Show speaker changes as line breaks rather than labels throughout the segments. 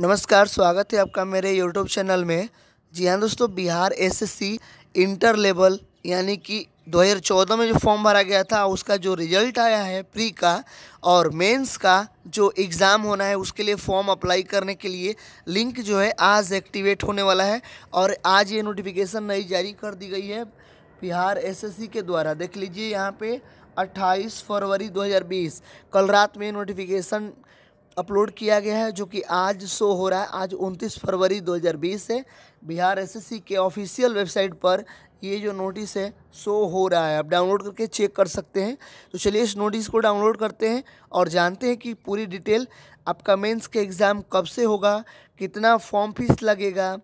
नमस्कार स्वागत है आपका मेरे यूट्यूब चैनल में जी हाँ दोस्तों बिहार एसएससी इंटर लेवल यानी कि 2014 में जो फॉर्म भरा गया था उसका जो रिजल्ट आया है प्री का और मेंस का जो एग्ज़ाम होना है उसके लिए फॉर्म अप्लाई करने के लिए लिंक जो है आज एक्टिवेट होने वाला है और आज ये नोटिफिकेशन नई जारी कर दी गई है बिहार एस के द्वारा देख लीजिए यहाँ पर अट्ठाईस फरवरी दो कल रात में नोटिफिकेशन अपलोड किया गया है जो कि आज शो हो रहा है आज 29 फरवरी 2020 से बिहार एसएससी के ऑफिशियल वेबसाइट पर ये जो नोटिस है शो हो रहा है आप डाउनलोड करके चेक कर सकते हैं तो चलिए इस नोटिस को डाउनलोड करते हैं और जानते हैं कि पूरी डिटेल आपका मेंस के एग्ज़ाम कब से होगा कितना फॉर्म फीस लगेगा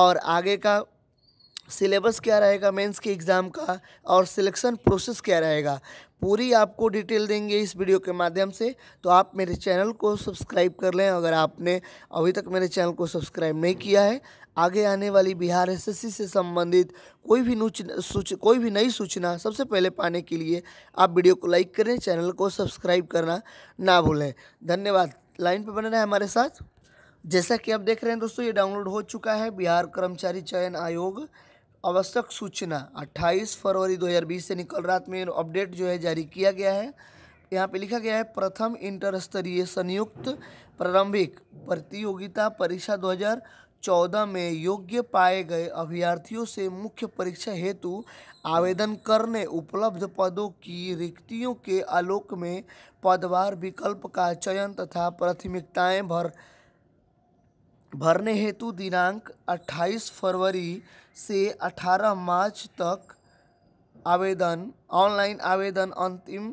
और आगे का सिलेबस क्या रहेगा मेंस के एग्ज़ाम का और सिलेक्शन प्रोसेस क्या रहेगा पूरी आपको डिटेल देंगे इस वीडियो के माध्यम से तो आप मेरे चैनल को सब्सक्राइब कर लें अगर आपने अभी तक मेरे चैनल को सब्सक्राइब नहीं किया है आगे आने वाली बिहार एसएससी से संबंधित कोई भी सूच कोई भी नई सूचना सबसे पहले पाने के लिए आप वीडियो को लाइक करें चैनल को सब्सक्राइब करना ना भूलें धन्यवाद लाइन पर बने रहें हमारे साथ जैसा कि आप देख रहे हैं दोस्तों ये डाउनलोड हो चुका है बिहार कर्मचारी चयन आयोग आवश्यक सूचना 28 फरवरी 2020 से निकल रात में अपडेट जो है जारी किया गया है यहाँ पे लिखा गया है प्रथम इंटर स्तरीय संयुक्त प्रारंभिक प्रतियोगिता परीक्षा 2014 में योग्य पाए गए अभ्यर्थियों से मुख्य परीक्षा हेतु आवेदन करने उपलब्ध पदों की रिक्तियों के आलोक में पदवार विकल्प का चयन तथा प्राथमिकताएँ भर भरने हेतु दिनांक 28 फरवरी से 18 मार्च तक आवेदन ऑनलाइन आवेदन अंतिम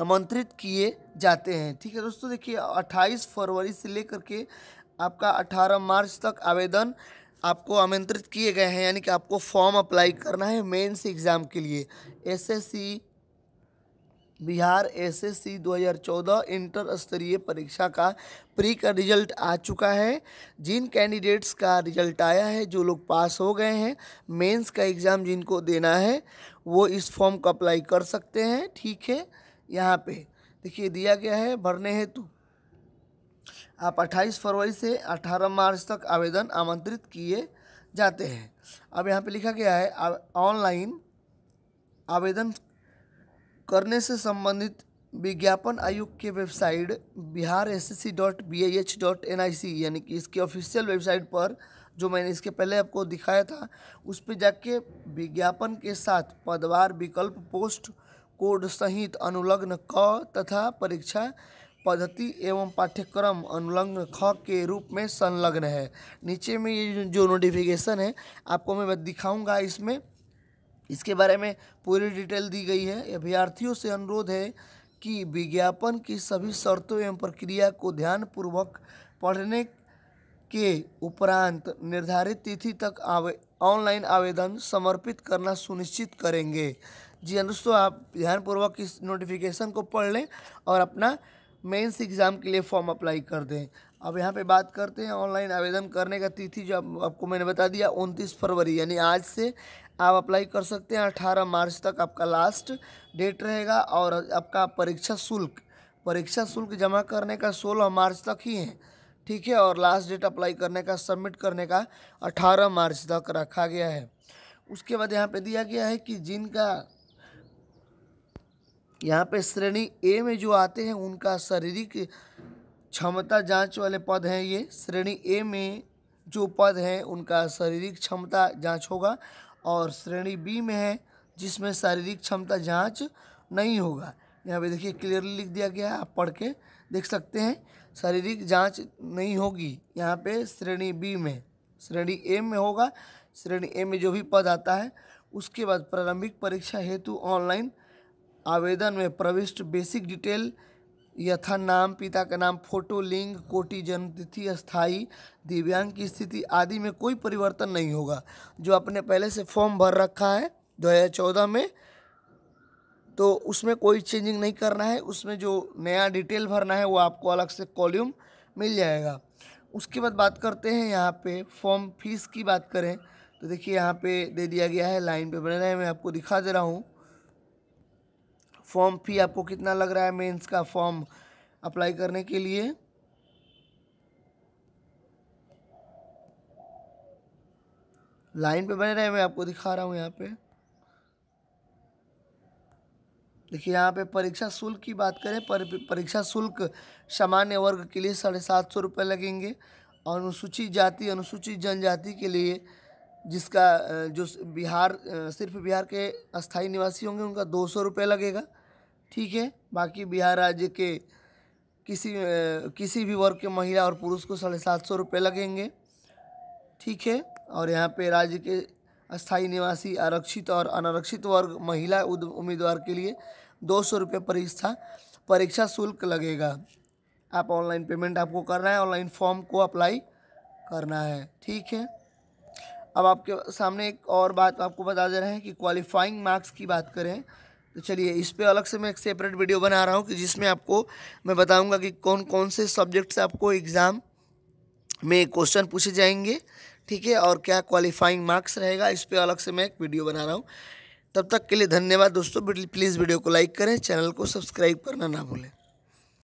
आमंत्रित किए जाते हैं ठीक है दोस्तों देखिए 28 फरवरी से लेकर के आपका 18 मार्च तक आवेदन आपको आमंत्रित किए गए हैं यानी कि आपको फॉर्म अप्लाई करना है मेंस एग्ज़ाम के लिए एसएससी बिहार एसएससी 2014 इंटर स्तरीय परीक्षा का प्री का रिजल्ट आ चुका है जिन कैंडिडेट्स का रिजल्ट आया है जो लोग पास हो गए हैं मेंस का एग्ज़ाम जिनको देना है वो इस फॉर्म को अप्लाई कर सकते हैं ठीक है यहाँ पे देखिए दिया गया है भरने हेतु आप 28 फरवरी से 18 मार्च तक आवेदन आमंत्रित किए जाते हैं अब यहाँ पर लिखा गया है ऑनलाइन आवेदन करने से संबंधित विज्ञापन आयोग के website Bihar S S C dot B H dot N I C यानी कि इसके ऑफिशियल वेबसाइट पर जो मैंने इसके पहले आपको दिखाया था उस पर जाके विज्ञापन के साथ पदवार विकल्प पोस्ट कोड सहित अनुलग्न क तथा परीक्षा पद्धति एवं पाठ्यक्रम अनुलग्न ख के रूप में संलग्न है नीचे में ये जो नोटिफिकेशन है आपको मैं दिखाऊंगा इसमें इसके बारे में पूरी डिटेल दी गई है अभ्यर्थियों से अनुरोध है कि विज्ञापन की सभी शर्तों एवं प्रक्रिया को ध्यानपूर्वक पढ़ने के उपरांत निर्धारित तिथि तक आवे ऑनलाइन आवेदन समर्पित करना सुनिश्चित करेंगे जी दोस्तों आप ध्यानपूर्वक इस नोटिफिकेशन को पढ़ लें और अपना मेंस एग्ज़ाम के लिए फॉर्म अप्लाई कर दें अब यहाँ पे बात करते हैं ऑनलाइन आवेदन करने का तिथि जो आप, आपको मैंने बता दिया उनतीस फरवरी यानी आज से आप अप्लाई कर सकते हैं अठारह मार्च तक आपका लास्ट डेट रहेगा और आपका परीक्षा शुल्क परीक्षा शुल्क जमा करने का सोलह मार्च तक ही है ठीक है और लास्ट डेट अप्लाई करने का सबमिट करने का अठारह मार्च तक रखा गया है उसके बाद यहाँ पे दिया गया है कि जिनका यहाँ पे श्रेणी ए में जो आते हैं उनका शारीरिक क्षमता जांच वाले पद हैं ये श्रेणी ए में जो पद हैं उनका शारीरिक क्षमता जांच होगा और श्रेणी बी में है जिसमें शारीरिक क्षमता जांच नहीं होगा यहाँ पे देखिए क्लियरली लिख दिया गया है आप पढ़ के देख सकते हैं शारीरिक जांच नहीं होगी यहाँ पे श्रेणी बी में श्रेणी ए में होगा श्रेणी ए में जो भी पद आता है उसके बाद प्रारंभिक परीक्षा हेतु ऑनलाइन आवेदन में प्रविष्ट बेसिक डिटेल यथा नाम पिता का नाम फोटो लिंग कोटि जन्मतिथि स्थाई दिव्यांग की स्थिति आदि में कोई परिवर्तन नहीं होगा जो आपने पहले से फॉर्म भर रखा है दो हज़ार चौदह में तो उसमें कोई चेंजिंग नहीं करना है उसमें जो नया डिटेल भरना है वो आपको अलग से कॉल्यूम मिल जाएगा उसके बाद बात करते हैं यहाँ पे फॉर्म फीस की बात करें तो देखिए यहाँ पे दे दिया गया है लाइन पे बने रहे मैं आपको दिखा दे रहा हूँ फॉर्म फी आपको कितना लग रहा है मेंस का फॉर्म अप्लाई करने के लिए लाइन पे बने रहे मैं आपको दिखा रहा हूँ यहाँ पे देखिए यहाँ पे परीक्षा शुल्क की बात करें पर परीक्षा शुल्क सामान्य वर्ग के लिए साढ़े सात सौ रुपये लगेंगे अनुसूचित जाति अनुसूचित जनजाति के लिए जिसका जो बिहार सिर्फ बिहार के अस्थाई निवासी होंगे उनका दो सौ रुपये लगेगा ठीक है बाकी बिहार राज्य के किसी किसी भी वर्ग के महिला और पुरुष को साढ़े सात सौ रुपये लगेंगे ठीक है और यहाँ पे राज्य के स्थायी निवासी आरक्षित और अनारक्षित वर्ग महिला उम्मीदवार के लिए दो सौ रुपये परीक्षा परीक्षा शुल्क लगेगा आप ऑनलाइन पेमेंट आपको करना है ऑनलाइन फॉर्म को अप्लाई करना है ठीक है अब आपके सामने एक और बात आपको बता दे रहे हैं कि क्वालिफाइंग मार्क्स की बात करें तो चलिए इस पर अलग से मैं एक सेपरेट वीडियो बना रहा हूँ कि जिसमें आपको मैं बताऊँगा कि कौन कौन से सब्जेक्ट से आपको एग्ज़ाम में क्वेश्चन पूछे जाएंगे ठीक है और क्या क्वालिफाइंग मार्क्स रहेगा इस पर अलग से मैं एक वीडियो बना रहा हूँ तब तक के लिए धन्यवाद दोस्तों प्लीज़ वीडियो को लाइक करें चैनल को सब्सक्राइब करना ना भूलें